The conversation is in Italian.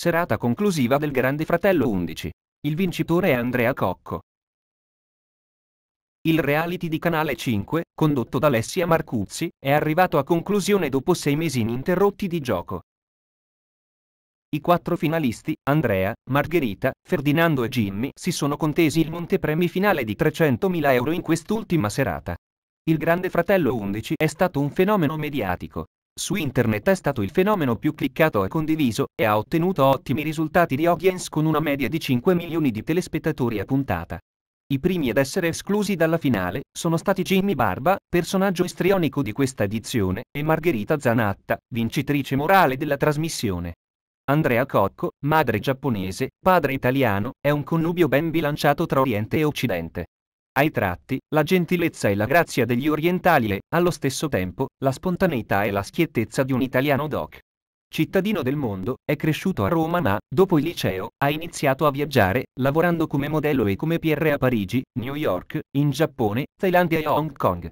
serata conclusiva del Grande Fratello 11. Il vincitore è Andrea Cocco. Il reality di Canale 5, condotto da Alessia Marcuzzi, è arrivato a conclusione dopo sei mesi ininterrotti di gioco. I quattro finalisti, Andrea, Margherita, Ferdinando e Jimmy, si sono contesi il montepremi finale di 300.000 euro in quest'ultima serata. Il Grande Fratello 11 è stato un fenomeno mediatico, su internet è stato il fenomeno più cliccato e condiviso e ha ottenuto ottimi risultati di audience con una media di 5 milioni di telespettatori a puntata. I primi ad essere esclusi dalla finale sono stati Jimmy Barba, personaggio istrionico di questa edizione, e Margherita Zanatta, vincitrice morale della trasmissione. Andrea Cocco, madre giapponese, padre italiano, è un connubio ben bilanciato tra Oriente e Occidente. Ai tratti, la gentilezza e la grazia degli orientali e, allo stesso tempo, la spontaneità e la schiettezza di un italiano doc. Cittadino del mondo, è cresciuto a Roma ma, dopo il liceo, ha iniziato a viaggiare, lavorando come modello e come PR a Parigi, New York, in Giappone, Thailandia e Hong Kong.